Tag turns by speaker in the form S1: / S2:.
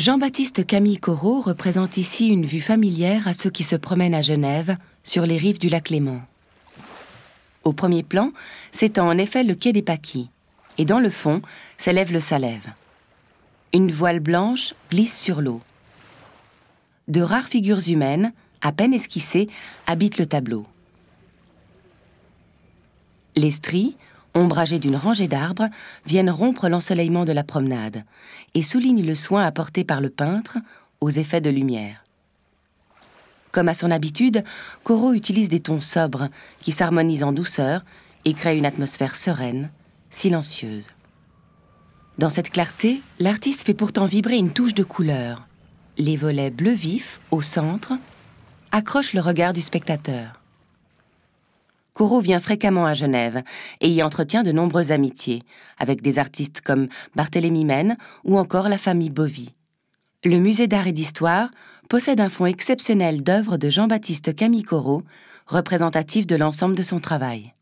S1: Jean-Baptiste Camille Corot représente ici une vue familière à ceux qui se promènent à Genève, sur les rives du lac Léman. Au premier plan s'étend en effet le quai des Paquis, et dans le fond s'élève le Salève. Une voile blanche glisse sur l'eau. De rares figures humaines, à peine esquissées, habitent le tableau. stries ombragés d'une rangée d'arbres, viennent rompre l'ensoleillement de la promenade et soulignent le soin apporté par le peintre aux effets de lumière. Comme à son habitude, Corot utilise des tons sobres qui s'harmonisent en douceur et créent une atmosphère sereine, silencieuse. Dans cette clarté, l'artiste fait pourtant vibrer une touche de couleur. Les volets bleu vif, au centre, accrochent le regard du spectateur. Corot vient fréquemment à Genève et y entretient de nombreuses amitiés, avec des artistes comme Barthélemy Mène ou encore la famille Bovy. Le musée d'art et d'histoire possède un fonds exceptionnel d'œuvres de Jean-Baptiste Camille Corot, représentatif de l'ensemble de son travail.